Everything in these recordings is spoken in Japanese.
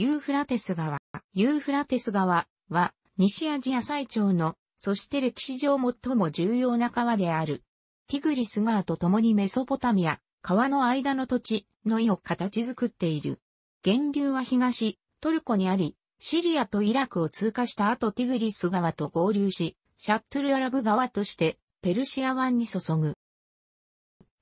ユーフラテス川。ユーフラテス川は、西アジア最長の、そして歴史上最も重要な川である。ティグリス川と共にメソポタミア、川の間の土地の意を形作っている。源流は東、トルコにあり、シリアとイラクを通過した後ティグリス川と合流し、シャットルアラブ川として、ペルシア湾に注ぐ。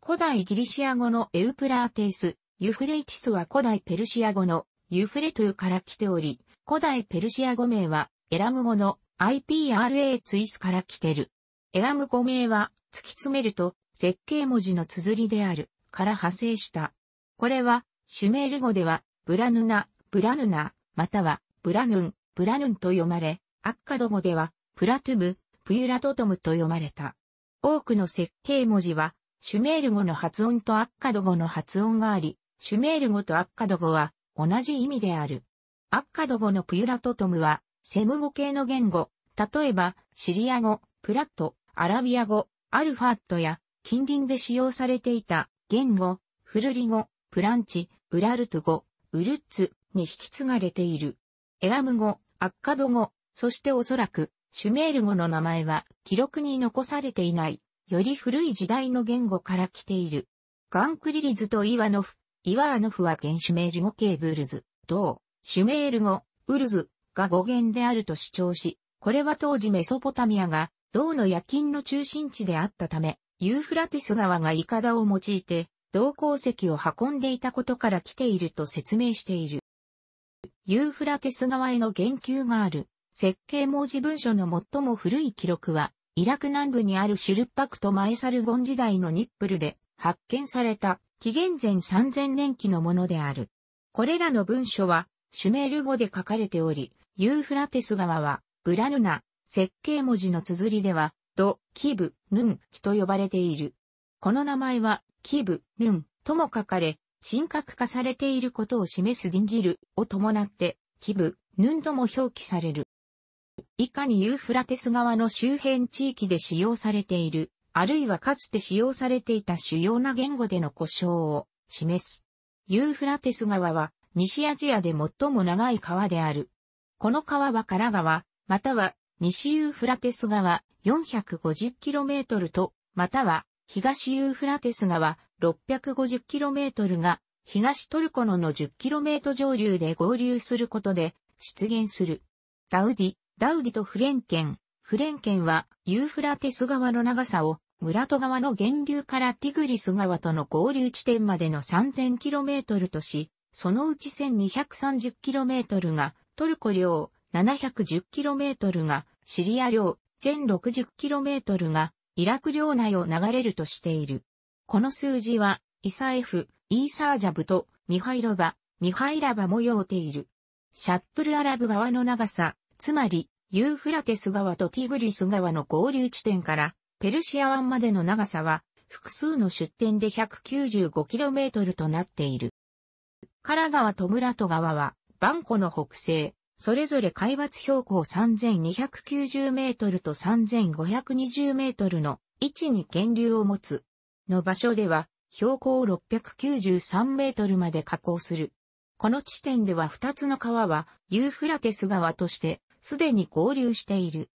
古代ギリシア語のエウプラーテイス、ユフレイティスは古代ペルシア語のユフレトゥから来ており、古代ペルシア語名は、エラム語の IPRA ツイスから来てる。エラム語名は、突き詰めると、設計文字の綴りである、から派生した。これは、シュメール語では、ブラヌナ、ブラヌナ、または、ブラヌン、ブラヌンと読まれ、アッカド語では、プラトゥブ、プユラトトムと読まれた。多くの設計文字は、シュメール語の発音とアッカド語の発音があり、シュメール語とアッカド語は、同じ意味である。アッカド語のプユラトトムは、セム語系の言語、例えば、シリア語、プラット、アラビア語、アルファットや、近隣で使用されていた、言語、フルリ語、プランチ、ウラルト語、ウルッツに引き継がれている。エラム語、アッカド語、そしておそらく、シュメール語の名前は記録に残されていない、より古い時代の言語から来ている。ガンクリリズとイワノフイワーノフは原シュメール語系ブルズ、同、シュメール語、ウルズが語源であると主張し、これは当時メソポタミアが銅の夜勤の中心地であったため、ユーフラティス川がイカダを用いて、銅鉱石を運んでいたことから来ていると説明している。ユーフラテス川への言及がある、設計文字文書の最も古い記録は、イラク南部にあるシュルッパクとマエサルゴン時代のニップルで発見された紀元前3000年期のものである。これらの文書は、シュメール語で書かれており、ユーフラテス川は、ブラヌナ、設計文字の綴りでは、ド、キブ、ヌン、キと呼ばれている。この名前は、キブ、ヌン、とも書かれ、神格化されていることを示すディンギルを伴って、キブ、ヌンとも表記される。以下にユーフラテス川の周辺地域で使用されているあるいはかつて使用されていた主要な言語での故障を示す。ユーフラテス川は西アジアで最も長い川である。この川はカラ川、または西ユーフラテス川 450km と、または東ユーフラテス川 650km が東トルコのの 10km 上流で合流することで出現する。ダウディ、ダウディとフレンケン。フレンケンはユーフラテス川の長さを村戸川の源流からティグリス川との合流地点までの 3000km とし、そのうち 1230km がトルコ領、710km がシリア領、全 60km がイラク領内を流れるとしている。この数字は、イサエフ、イーサージャブとミハイロバ、ミハイラバも用ている。シャットルアラブ川の長さ、つまり、ユーフラテス川とティグリス川の合流地点からペルシア湾までの長さは複数の出店で 195km となっている。カラ川とムラト川はバンコの北西、それぞれ海抜標高3290メートルと3520メートルの位置に源流を持つ。の場所では標高693メートルまで下降する。この地点では2つの川はユーフラテス川としてすでに合流している。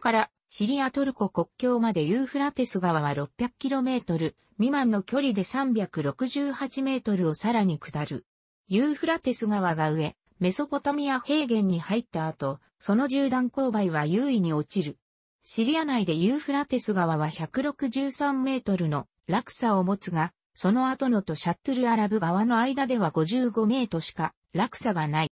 からシリアトルコ国境までユーフラテス川は 600km 未満の距離で 368m をさらに下る。ユーフラテス川が上、メソポタミア平原に入った後、その縦断勾配は優位に落ちる。シリア内でユーフラテス川は163メートルの落差を持つが、その後のとシャットルアラブ川の間では55メートルしか落差がない。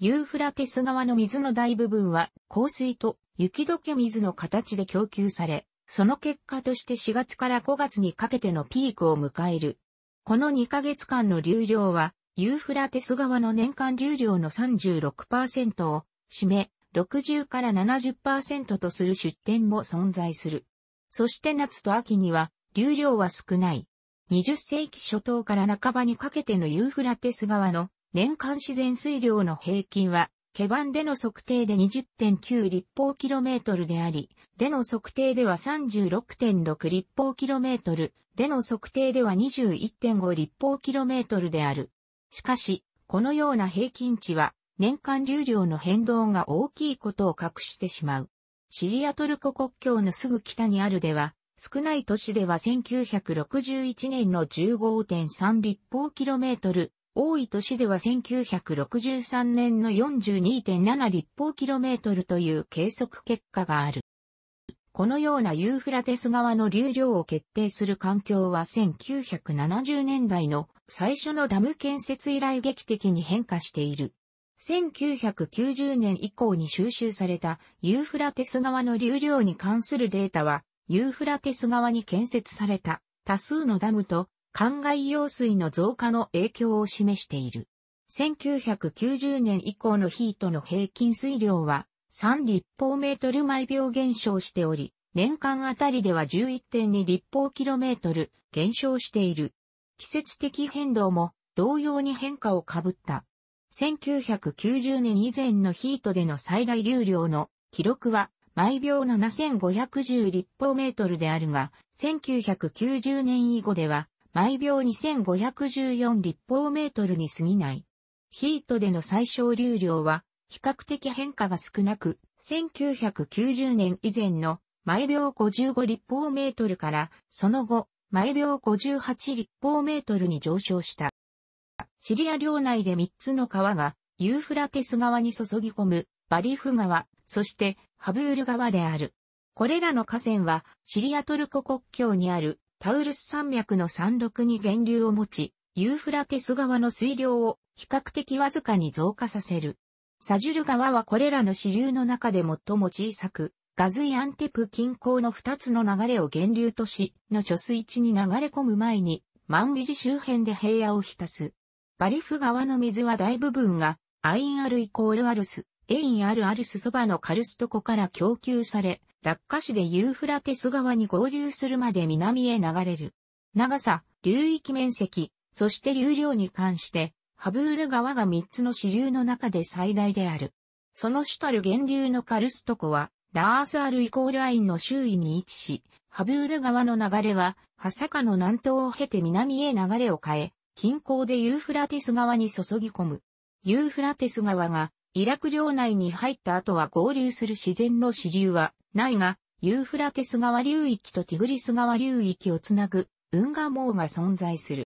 ユーフラテス川の水の大部分は降水と雪解け水の形で供給され、その結果として4月から5月にかけてのピークを迎える。この2ヶ月間の流量は、ユーフラテス川の年間流量の36%を占め、60から70%とする出典も存在する。そして夏と秋には、流量は少ない。20世紀初頭から半ばにかけてのユーフラテス川の年間自然水量の平均は下ンでの測定で20.9立方キロメートルであり、での測定では36.6立方キロメートル、での測定では21.5立方キロメートルである。しかし、このような平均値は、年間流量の変動が大きいことを隠してしまう。シリアトルコ国境のすぐ北にあるでは、少ない都市では1961年の15.3立方キロメートル、多い年では1963年の42.7立方キロメートルという計測結果がある。このようなユーフラテス川の流量を決定する環境は1970年代の最初のダム建設以来劇的に変化している。1990年以降に収集されたユーフラテス川の流量に関するデータは、ユーフラテス川に建設された多数のダムと灌漑用水の増加の影響を示している。1990年以降のヒートの平均水量は3立方メートル毎秒減少しており、年間あたりでは11.2立方キロメートル減少している。季節的変動も同様に変化をかぶった。1990年以前のヒートでの最大流量の記録は毎秒7510立方メートルであるが、1990年以後では毎秒2514立方メートルに過ぎない。ヒートでの最小流量は比較的変化が少なく、1990年以前の毎秒55立方メートルから、その後、毎秒58立方メートルに上昇した。シリア領内で3つの川が、ユーフラテス川に注ぎ込む、バリフ川、そしてハブール川である。これらの河川は、シリアトルコ国境にあるタウルス山脈の山麓に源流を持ち、ユーフラテス川の水量を比較的わずかに増加させる。サジュル川はこれらの支流の中で最も小さく、ガズイアンテプ近郊の2つの流れを源流とし、の貯水池に流れ込む前に、万美寺周辺で平野を浸す。バリフ川の水は大部分が、アインアルイコールアルス、エインアルアルスそばのカルスト湖から供給され、落下市でユーフラテス川に合流するまで南へ流れる。長さ、流域面積、そして流量に関して、ハブール川が3つの支流の中で最大である。その主たる源流のカルスト湖は、ラースアルイコールラインの周囲に位置し、ハブール川の流れは、ハサカの南東を経て南へ流れを変え、近郊でユーフラテス川に注ぎ込む。ユーフラテス川が、イラク領内に入った後は合流する自然の支流は、ないが、ユーフラテス川流域とティグリス川流域をつなぐ運河網が存在する。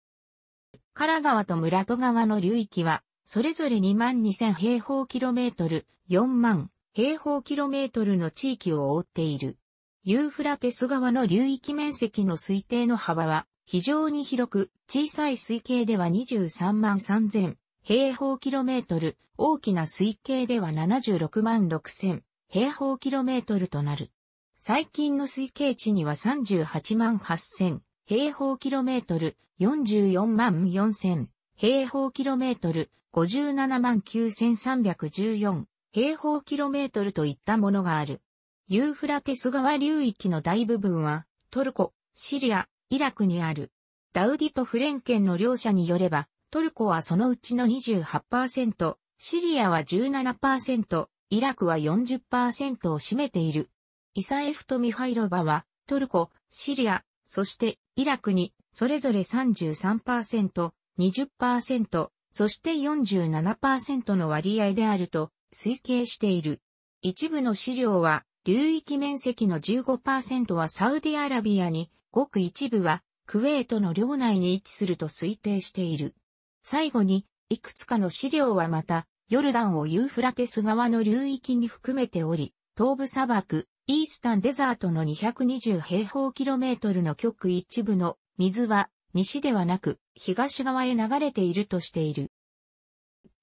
カラ川と村戸川の流域は、それぞれ2万2000平方キロメートル、4万平方キロメートルの地域を覆っている。ユーフラテス川の流域面積の推定の幅は非常に広く、小さい推計では23万3000平方キロメートル、大きな推計では76万6000平方キロメートルとなる。最近の推計値には38万8000平方キロメートル、44万4000平方キロメートル、57万9314平方キロメートルといったものがある。ユーフラテス川流域の大部分は、トルコ、シリア、イラクにある。ダウディとフレンケンの両者によれば、トルコはそのうちの28%、シリアは17%、イラクは40%を占めている。イサエフとミハイロバは、トルコ、シリア、そしてイラクに、それぞれ33%、20%、そして47%の割合であると推計している。一部の資料は、流域面積の15%はサウディアラビアに、ごく一部はクウェートの領内に位置すると推定している。最後に、いくつかの資料はまた、ヨルダンをユーフラテス川の流域に含めており、東部砂漠、イースタンデザートの220平方キロメートルの極一部の水は西ではなく東側へ流れているとしている。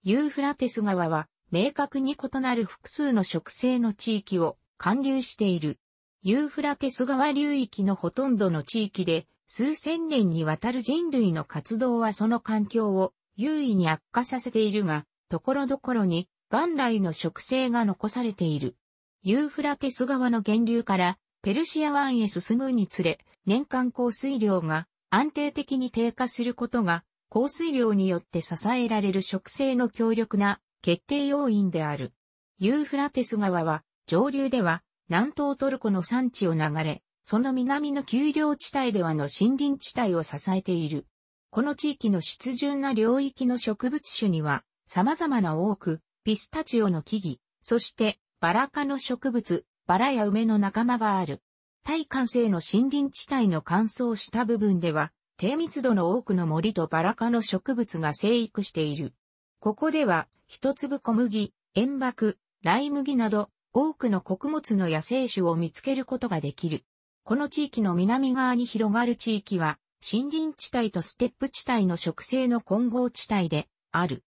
ユーフラテス川は明確に異なる複数の植生の地域を貫流している。ユーフラテス川流域のほとんどの地域で数千年にわたる人類の活動はその環境を優位に悪化させているが、ところどころに元来の植生が残されている。ユーフラテス川の源流からペルシア湾へ進むにつれ、年間降水量が安定的に低下することが、降水量によって支えられる植生の強力な決定要因である。ユーフラテス川は、上流では南東トルコの山地を流れ、その南の丘陵地帯ではの森林地帯を支えている。この地域の湿潤な領域の植物種には、様々な多く、ピスタチオの木々、そしてバラ科の植物、バラや梅の仲間がある。大寒性の森林地帯の乾燥した部分では、低密度の多くの森とバラ科の植物が生育している。ここでは、一粒小麦、塩爆、ライ麦など、多くの穀物の野生種を見つけることができる。この地域の南側に広がる地域は、森林地帯とステップ地帯の植生の混合地帯で、ある。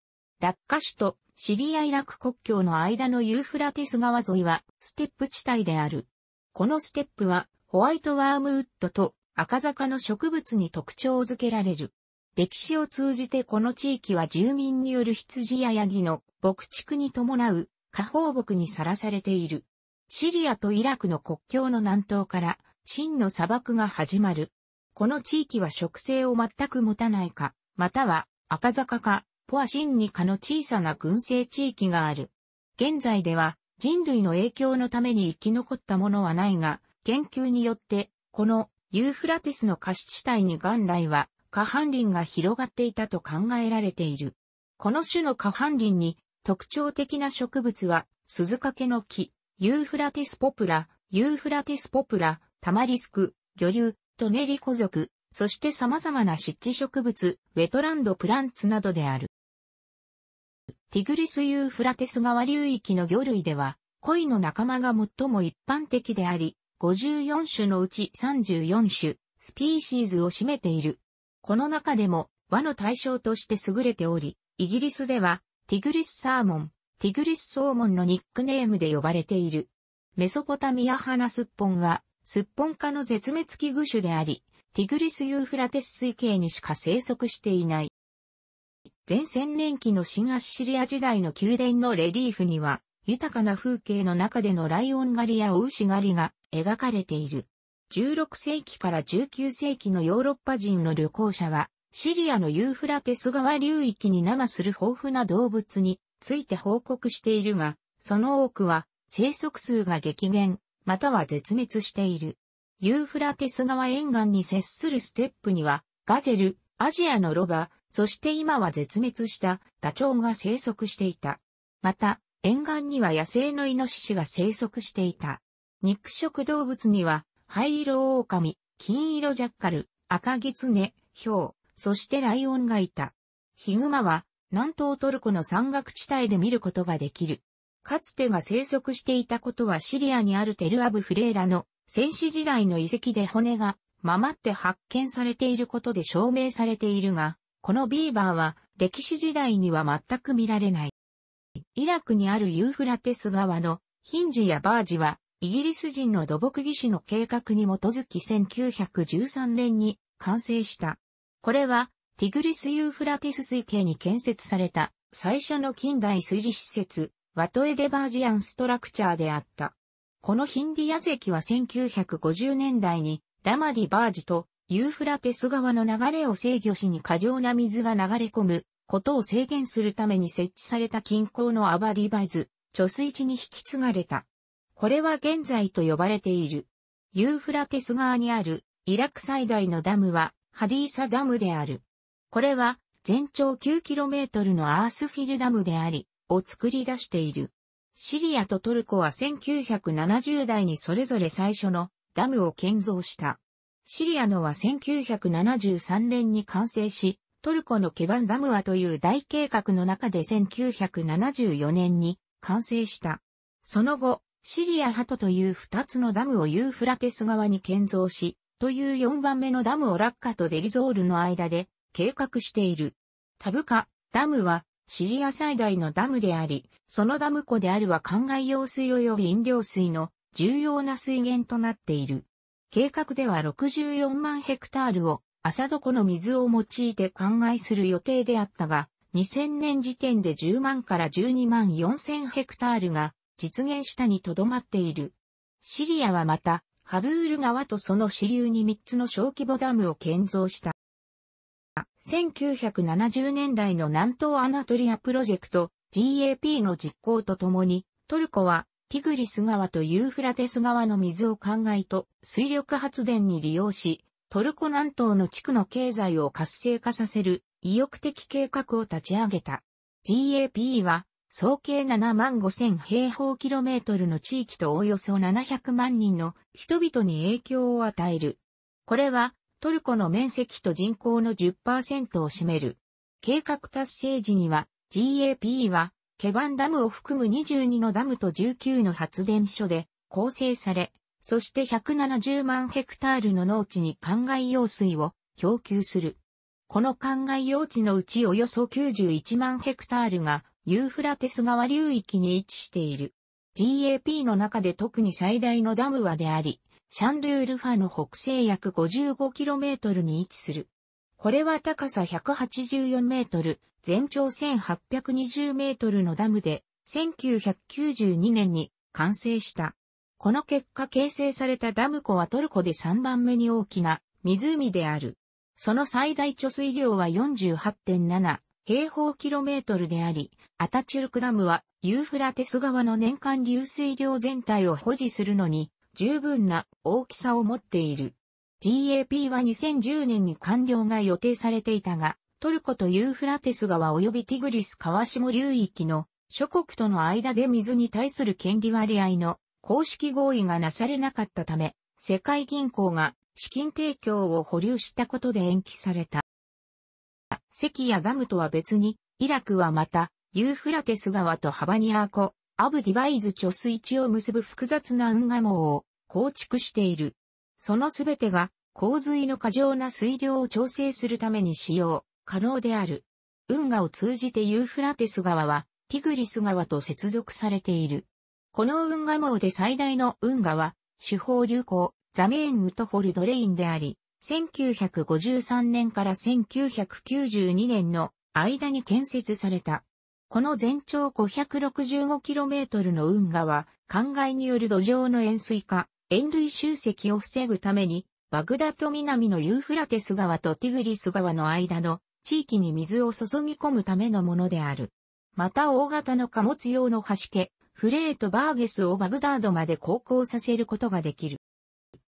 落下種とシリア・イラク国境の間のユーフラテス川沿いはステップ地帯である。このステップはホワイトワームウッドと赤坂の植物に特徴づけられる。歴史を通じてこの地域は住民による羊やヤギの牧畜に伴う下放牧にさらされている。シリアとイラクの国境の南東から真の砂漠が始まる。この地域は植生を全く持たないか、または赤坂かコア新ニカの小さな群生地域がある。現在では人類の影響のために生き残ったものはないが、研究によって、このユーフラテスの下地帯に元来は下半林が広がっていたと考えられている。この種の下半林に特徴的な植物は、鈴掛の木、ユーフラテスポプラ、ユーフラテスポプラ、タマリスク、魚流、トネリコ属、そして様々な湿地植物、ウェトランドプランツなどである。ティグリス・ユーフラテス川流域の魚類では、鯉の仲間が最も一般的であり、54種のうち34種、スピーシーズを占めている。この中でも、和の対象として優れており、イギリスでは、ティグリスサーモン、ティグリスソーモンのニックネームで呼ばれている。メソポタミアハナスッポンは、スッポン科の絶滅危惧種であり、ティグリス・ユーフラテス水系にしか生息していない。前千年期の新アッシリア時代の宮殿のレリーフには、豊かな風景の中でのライオン狩りやおウシ狩りが描かれている。16世紀から19世紀のヨーロッパ人の旅行者は、シリアのユーフラテス川流域に生する豊富な動物について報告しているが、その多くは生息数が激減、または絶滅している。ユーフラテス川沿岸に接するステップには、ガゼル、アジアのロバ、そして今は絶滅したダチョウが生息していた。また、沿岸には野生のイノシシが生息していた。肉食動物には、灰色狼、金色ジャッカル、赤ギツネ、ヒョウ、そしてライオンがいた。ヒグマは、南東トルコの山岳地帯で見ることができる。かつてが生息していたことはシリアにあるテルアブフレーラの戦死時代の遺跡で骨がままって発見されていることで証明されているが、このビーバーは歴史時代には全く見られない。イラクにあるユーフラテス川のヒンジやバージはイギリス人の土木技師の計画に基づき1913年に完成した。これはティグリス・ユーフラテス水系に建設された最初の近代水利施設ワトエデバージアンストラクチャーであった。このヒンディア席は1950年代にラマディバージとユーフラテス川の流れを制御しに過剰な水が流れ込むことを制限するために設置された近郊のアバディバイズ、貯水池に引き継がれた。これは現在と呼ばれている。ユーフラテス川にあるイラク最大のダムはハディーサダムである。これは全長 9km のアースフィルダムであり、を作り出している。シリアとトルコは1970代にそれぞれ最初のダムを建造した。シリアのは1973年に完成し、トルコのケバンダムアという大計画の中で1974年に完成した。その後、シリアハトという二つのダムをユーフラテス側に建造し、という4番目のダムをラッカとデリゾールの間で計画している。タブカ、ダムはシリア最大のダムであり、そのダム湖であるは灌漑用水及び飲料水の重要な水源となっている。計画では64万ヘクタールを朝床の水を用いて灌漑する予定であったが、2000年時点で10万から12万4000ヘクタールが実現したにとどまっている。シリアはまた、ハブール川とその支流に3つの小規模ダムを建造した。1970年代の南東アナトリアプロジェクト GAP の実行とともに、トルコはティグリス川とユーフラテス川の水を灌漑と水力発電に利用し、トルコ南東の地区の経済を活性化させる意欲的計画を立ち上げた。GAP は総計7万5000平方キロメートルの地域とおよそ700万人の人々に影響を与える。これはトルコの面積と人口の10%を占める。計画達成時には GAP はケバンダムを含む22のダムと19の発電所で構成され、そして170万ヘクタールの農地に灌漑用水を供給する。この灌漑用地のうちおよそ91万ヘクタールがユーフラテス川流域に位置している。GAP の中で特に最大のダムはであり、シャンルールファの北西約 55km に位置する。これは高さ184メートル、全長1820メートルのダムで、1992年に完成した。この結果形成されたダム湖はトルコで3番目に大きな湖である。その最大貯水量は48.7平方キロメートルであり、アタチュルクダムはユーフラテス川の年間流水量全体を保持するのに十分な大きさを持っている。GAP は2010年に完了が予定されていたが、トルコとユーフラテス川及びティグリス川下流域の諸国との間で水に対する権利割合の公式合意がなされなかったため、世界銀行が資金提供を保留したことで延期された。石やダムとは別に、イラクはまた、ユーフラテス川とハバニアコ、アブディバイズ貯水池を結ぶ複雑な運河網を構築している。そのすべてが洪水の過剰な水量を調整するために使用可能である。運河を通じてユーフラテス川はティグリス川と接続されている。この運河網で最大の運河は、手法流行、ザメーン・ウトホルドレインであり、1953年から1992年の間に建設された。この全長 565km の運河は、灌漑による土壌の塩水化、塩類集積を防ぐために、バグダッド南のユーフラテス川とティグリス川の間の地域に水を注ぎ込むためのものである。また大型の貨物用の橋家、フレートバーゲスをバグダードまで航行させることができる。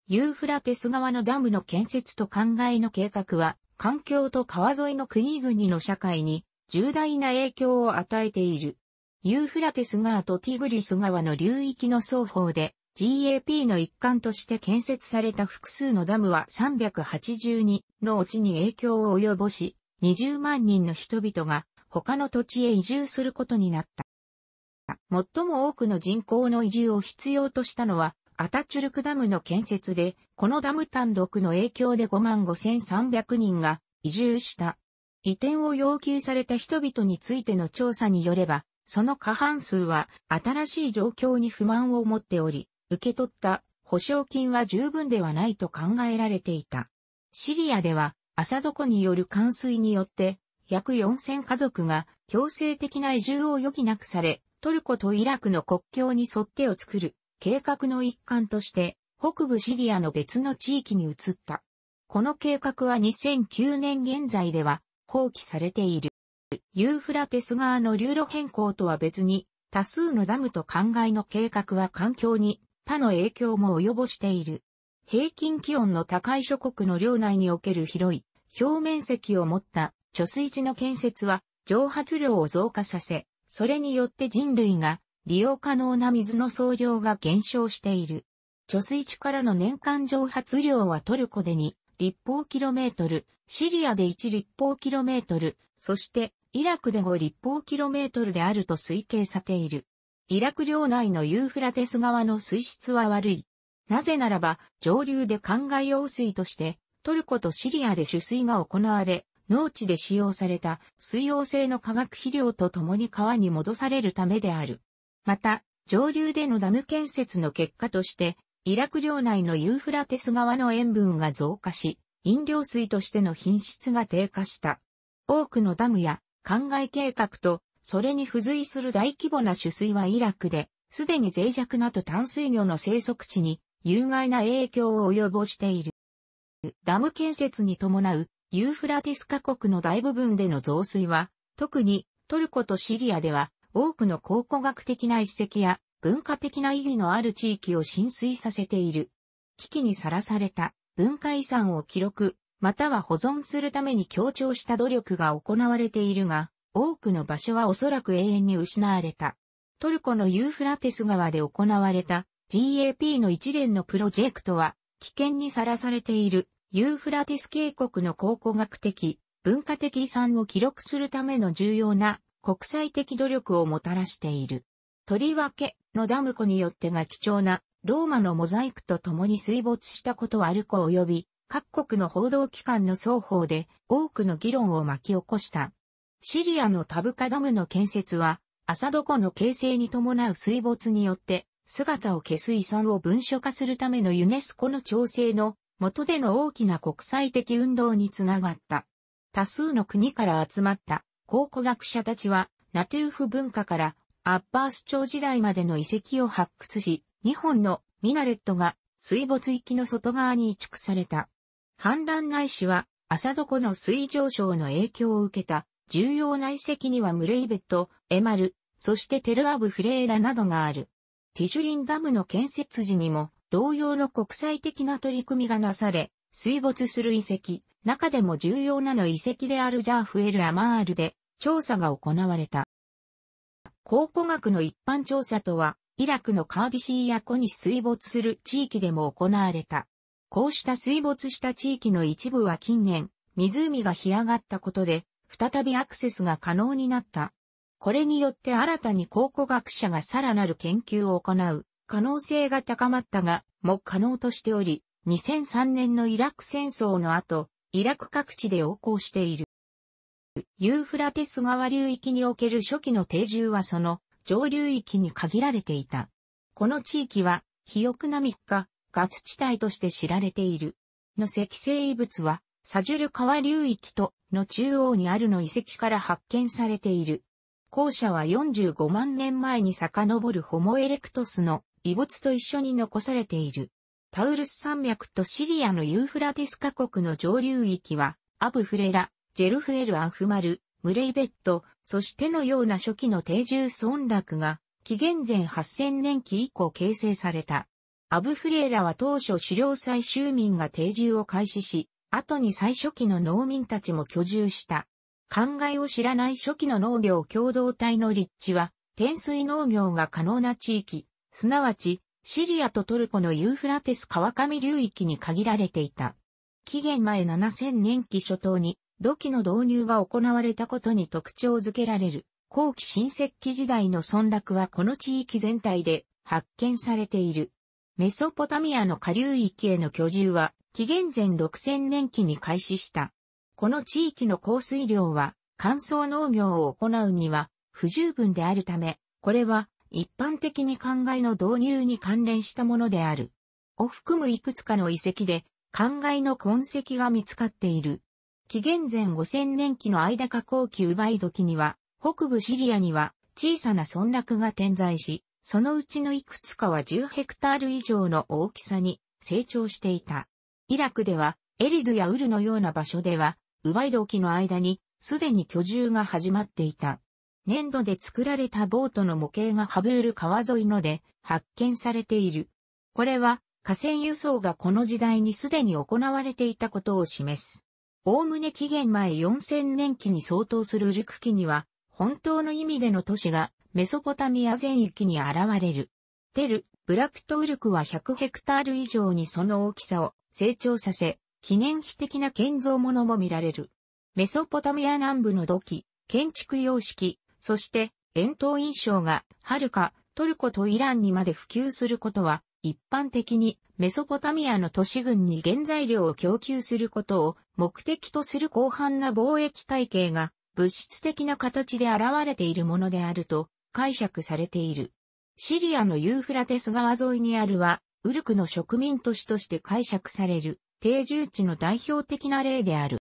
ユーフラテス川のダムの建設と考えの計画は、環境と川沿いの国々の社会に重大な影響を与えている。ユーフラテス川とティグリス川の流域の双方で GAP の一環として建設された複数のダムは382のうちに影響を及ぼし、20万人の人々が他の土地へ移住することになった。最も多くの人口の移住を必要としたのは、アタチュルクダムの建設で、このダム単独の影響で55,300人が移住した。移転を要求された人々についての調査によれば、その過半数は新しい状況に不満を持っており、受け取った保証金は十分ではないと考えられていた。シリアでは、アサドコによる冠水によって、約4000家族が強制的な移住を余儀なくされ、トルコとイラクの国境に沿ってを作る計画の一環として、北部シリアの別の地域に移った。この計画は2009年現在では放棄されている。ユーフラテス川の流路変更とは別に、多数のダムと灌漑の計画は環境に他の影響も及ぼしている。平均気温の高い諸国の領内における広い表面積を持った貯水池の建設は蒸発量を増加させ、それによって人類が利用可能な水の総量が減少している。貯水池からの年間蒸発量はトルコで2立方キロメートル、シリアで1立方キロメートル、そしてイラクで5立方キロメートルであると推計されている。イラク領内のユーフラテス川の水質は悪い。なぜならば、上流で灌漑用水として、トルコとシリアで取水が行われ、農地で使用された水溶性の化学肥料と共に川に戻されるためである。また、上流でのダム建設の結果として、イラク領内のユーフラテス川の塩分が増加し、飲料水としての品質が低下した。多くのダムや灌漑計画とそれに付随する大規模な取水はイラクで、すでに脆弱なと淡水魚の生息地に有害な影響を及ぼしている。ダム建設に伴うユーフラティス河国の大部分での増水は、特にトルコとシリアでは多くの考古学的な遺跡や文化的な意義のある地域を浸水させている。危機にさらされた文化遺産を記録、または保存するために強調した努力が行われているが、多くの場所はおそらく永遠に失われた。トルコのユーフラテス川で行われた GAP の一連のプロジェクトは、危険にさらされているユーフラテス渓谷の考古学的、文化的遺産を記録するための重要な国際的努力をもたらしている。とりわけ、のダム湖によってが貴重なローマのモザイクと共に水没したことはある子及び各国の報道機関の双方で多くの議論を巻き起こした。シリアのタブカダムの建設は、アサドコの形成に伴う水没によって、姿を消す遺産を文書化するためのユネスコの調整の元での大きな国際的運動につながった。多数の国から集まった考古学者たちは、ナトゥーフ文化からアッバース朝時代までの遺跡を発掘し、日本のミナレットが水没域の外側に移築された。反乱視は、アサドコの水上昇の影響を受けた重要な遺跡にはムレイベット、エマル、そしてテルアブフレーラなどがある。ティシュリンダムの建設時にも同様の国際的な取り組みがなされ、水没する遺跡、中でも重要なの遺跡であるジャーフエル・アマールで調査が行われた。考古学の一般調査とは、イラクのカーディシーや湖に水没する地域でも行われた。こうした水没した地域の一部は近年、湖が干上がったことで、再びアクセスが可能になった。これによって新たに考古学者がさらなる研究を行う可能性が高まったが、も可能としており、2003年のイラク戦争の後、イラク各地で横行している。ユーフラテス川流域における初期の定住はその上流域に限られていた。この地域は、肥沃な3日、ガス地帯として知られている。の石生遺物は、サジュル川流域との中央にあるの遺跡から発見されている。後者は45万年前に遡るホモエレクトスの遺物と一緒に残されている。タウルス山脈とシリアのユーフラティス河国の上流域は、アブフレラ、ジェルフエル・アフマル、ムレイベット、そしてのような初期の定住村落が、紀元前8000年期以降形成された。アブフレラは当初狩猟採集民が定住を開始し、後に最初期の農民たちも居住した。考えを知らない初期の農業共同体の立地は、天水農業が可能な地域、すなわち、シリアとトルコのユーフラテス川上流域に限られていた。紀元前7000年期初頭に土器の導入が行われたことに特徴づけられる後期新石器時代の村落はこの地域全体で発見されている。メソポタミアの下流域への居住は紀元前6000年期に開始した。この地域の降水量は乾燥農業を行うには不十分であるため、これは一般的に灌漑の導入に関連したものである。を含むいくつかの遺跡で、灌漑の痕跡が見つかっている。紀元前5000年期の間加後期奪い時には、北部シリアには小さな村落が点在し、そのうちのいくつかは10ヘクタール以上の大きさに成長していた。イラクでは、エリドやウルのような場所では、ウバイド沖の間に、すでに居住が始まっていた。粘土で作られたボートの模型がハブール川沿いので発見されている。これは河川輸送がこの時代にすでに行われていたことを示す。おおむね紀元前4000年期に相当するウルク期には、本当の意味での都市がメソポタミア全域に現れる。テル、ブラクトウルクは100ヘクタール以上にその大きさを成長させ、記念碑的な建造物も見られる。メソポタミア南部の土器、建築様式、そして円筒印象が、はるか、トルコとイランにまで普及することは、一般的にメソポタミアの都市群に原材料を供給することを目的とする広範な貿易体系が物質的な形で現れているものであると解釈されている。シリアのユーフラテス川沿いにあるはウルクの植民都市として解釈される定住地の代表的な例である。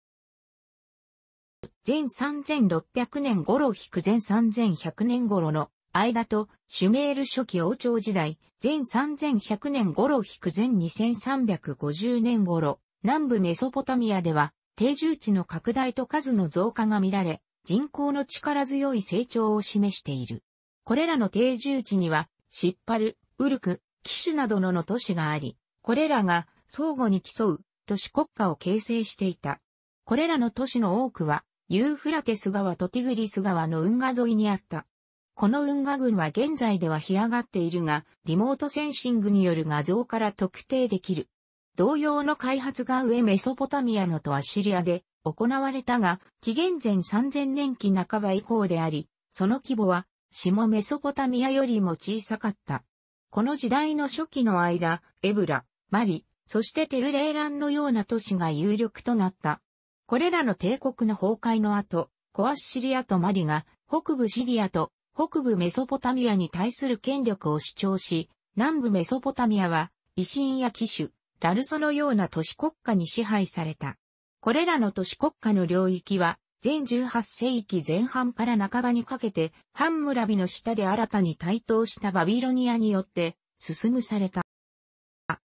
前3600年頃引く前3100年頃の間とシュメール初期王朝時代、前3100年頃引く前2350年頃、南部メソポタミアでは定住地の拡大と数の増加が見られ、人口の力強い成長を示している。これらの定住地には、シッパル、ウルク、騎手などのの都市があり、これらが相互に競う都市国家を形成していた。これらの都市の多くは、ユーフラテス川とティグリス川の運河沿いにあった。この運河群は現在では干上がっているが、リモートセンシングによる画像から特定できる。同様の開発が上メソポタミアのとアシリアで行われたが、紀元前3000年期半ば以降であり、その規模は下メソポタミアよりも小さかった。この時代の初期の間、エブラ、マリ、そしてテルレーランのような都市が有力となった。これらの帝国の崩壊の後、コアシリアとマリが北部シリアと北部メソポタミアに対する権力を主張し、南部メソポタミアは維新や騎手、ラルソのような都市国家に支配された。これらの都市国家の領域は全18世紀前半から半ばにかけて、ハンムラビの下で新たに台頭したバビロニアによって、進むされた。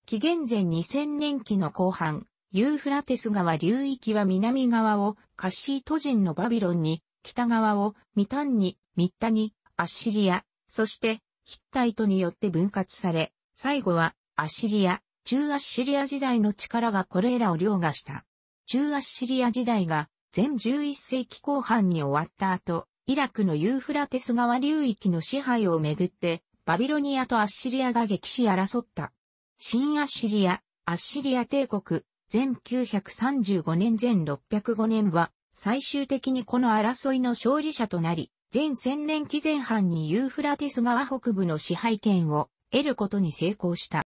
紀元前2000年期の後半、ユーフラテス川流域は南側をカッシート人のバビロンに、北側をミタンに、ミッタに、アッシリア、そしてヒッタイトによって分割され、最後はアッシリア、中アッシリア時代の力がこれらを凌駕した。中アッシリア時代が全11世紀後半に終わった後、イラクのユーフラテス川流域の支配をめぐって、バビロニアとアッシリアが激し争った。新アッシリア、アッシリア帝国、全9 3 5年前605年は、最終的にこの争いの勝利者となり、全1000年期前半にユーフラテス川北部の支配権を得ることに成功した。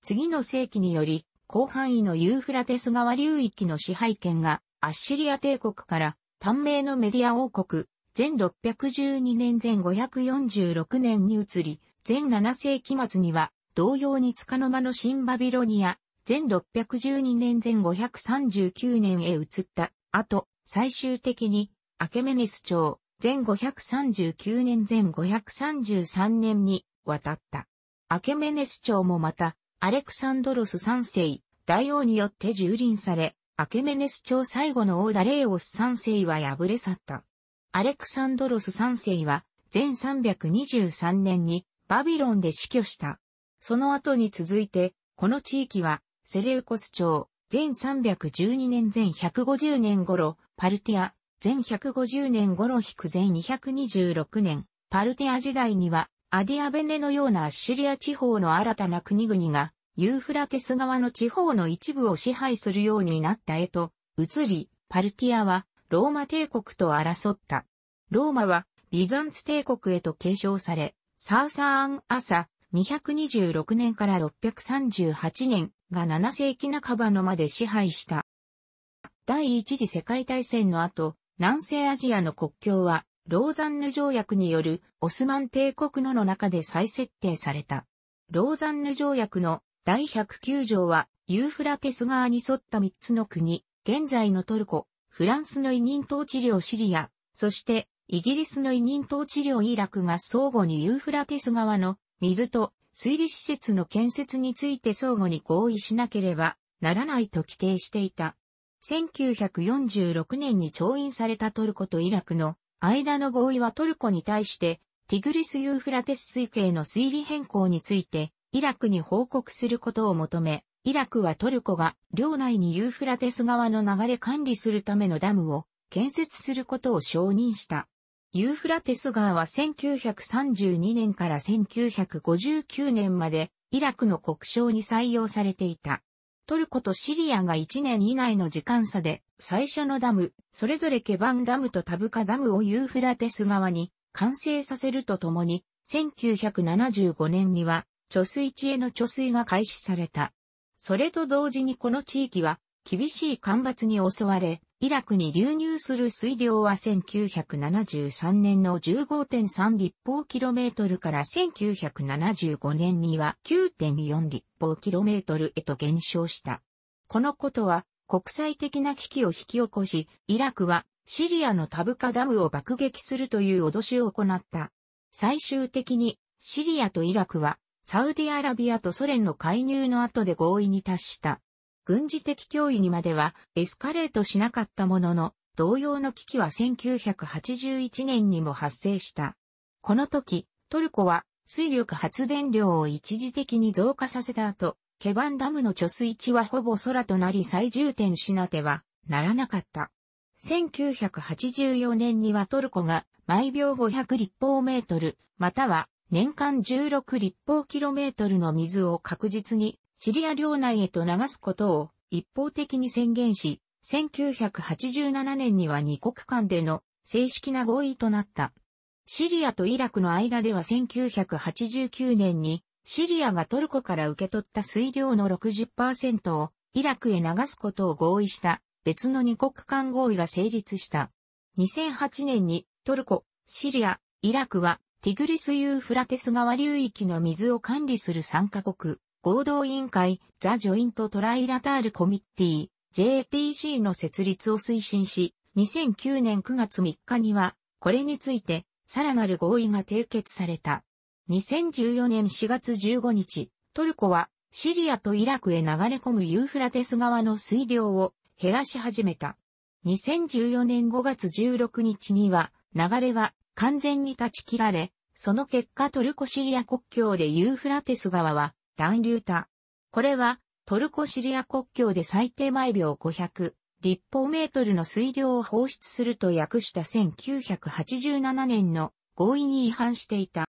次の世紀により、広範囲のユーフラテス川流域の支配権がアッシリア帝国から短命のメディア王国、全612年前546年に移り、全7世紀末には同様に束の間の新バビロニア、全612年前539年へ移った後、最終的にアケメネス朝、全539年前533年に渡った。アケメネス朝もまた、アレクサンドロス3世、大王によって蹂躙され、アケメネス朝最後の王ダレーオス三世は敗れ去った。アレクサンドロス三世は、前323年にバビロンで死去した。その後に続いて、この地域は、セレウコス朝、前312年前150年頃、パルティア、前150年頃引く前226年、パルティア時代には、アディアベネのようなアッシリア地方の新たな国々がユーフラテス川の地方の一部を支配するようになった絵と移り、パルティアはローマ帝国と争った。ローマはビザンツ帝国へと継承され、サーサーアン朝226年から638年が7世紀半ばのまで支配した。第一次世界大戦の後、南西アジアの国境はローザンヌ条約によるオスマン帝国のの中で再設定された。ローザンヌ条約の第109条は、ユーフラテス川に沿った3つの国、現在のトルコ、フランスの委任統治領シリア、そしてイギリスの委任統治領イラクが相互にユーフラテス川の水と水利施設の建設について相互に合意しなければならないと規定していた。1946年に調印されたトルコとイラクの間の合意はトルコに対してティグリス・ユーフラテス水系の水利変更についてイラクに報告することを求め、イラクはトルコが領内にユーフラテス川の流れ管理するためのダムを建設することを承認した。ユーフラテス川は1932年から1959年までイラクの国章に採用されていた。トルコとシリアが1年以内の時間差で最初のダム、それぞれケバンダムとタブカダムをユーフラテス川に完成させるとともに、1975年には貯水池への貯水が開始された。それと同時にこの地域は厳しい干ばつに襲われ、イラクに流入する水量は1973年の15.3立方キロメートルから1975年には9.4立方キロメートルへと減少した。このことは国際的な危機を引き起こし、イラクはシリアのタブカダムを爆撃するという脅しを行った。最終的にシリアとイラクはサウディアラビアとソ連の介入の後で合意に達した。軍事的脅威にまではエスカレートしなかったものの、同様の危機は1981年にも発生した。この時、トルコは水力発電量を一時的に増加させた後、ケバンダムの貯水池はほぼ空となり最重点しなてはならなかった。1984年にはトルコが毎秒500立方メートル、または年間16立方キロメートルの水を確実にシリア領内へと流すことを一方的に宣言し、1987年には2国間での正式な合意となった。シリアとイラクの間では1989年にシリアがトルコから受け取った水量の60%をイラクへ流すことを合意した別の二国間合意が成立した。2008年にトルコ、シリア、イラクはティグリス・ユーフラテス川流域の水を管理する参加国、合同委員会、ザ・ジョイント・トライラタール・コミッティ、JTC の設立を推進し、2009年9月3日には、これについて、さらなる合意が締結された。2014年4月15日、トルコは、シリアとイラクへ流れ込むユーフラテス川の水量を減らし始めた。2014年5月16日には、流れは完全に断ち切られ、その結果トルコシリア国境でユーフラテス川は断流た。これはトルコシリア国境で最低毎秒500立方メートルの水量を放出すると訳した1987年の合意に違反していた。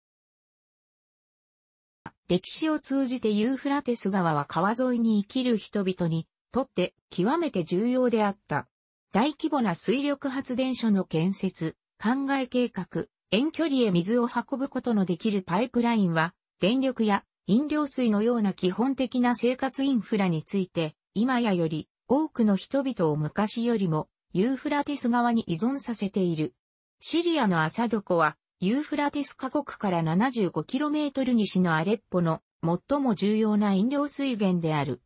歴史を通じてユーフラテス川は川沿いに生きる人々にとって極めて重要であった。大規模な水力発電所の建設、灌漑計画、遠距離へ水を運ぶことのできるパイプラインは、電力や飲料水のような基本的な生活インフラについて、今やより多くの人々を昔よりもユーフラテス側に依存させている。シリアのアサドコは、ユーフラテス河国から 75km 西のアレッポの最も重要な飲料水源である。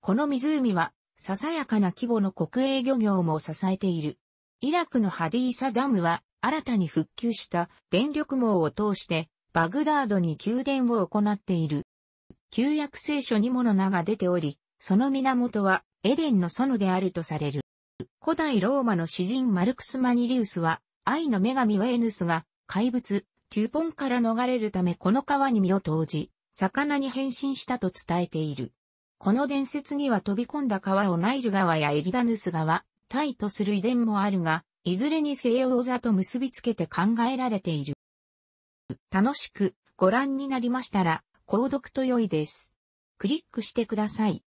この湖は、ささやかな規模の国営漁業も支えている。イラクのハディーサダムは、新たに復旧した電力網を通してバグダードに宮殿を行っている。旧約聖書にもの名が出ており、その源はエデンの園であるとされる。古代ローマの詩人マルクス・マニリウスは、愛の女神ウェヌスが怪物、テューポンから逃れるためこの川に身を投じ、魚に変身したと伝えている。この伝説には飛び込んだ川をナイル川やエリダヌス川、タイとする遺伝もあるが、いずれに西洋座と結びつけて考えられている。楽しくご覧になりましたら、購読と良いです。クリックしてください。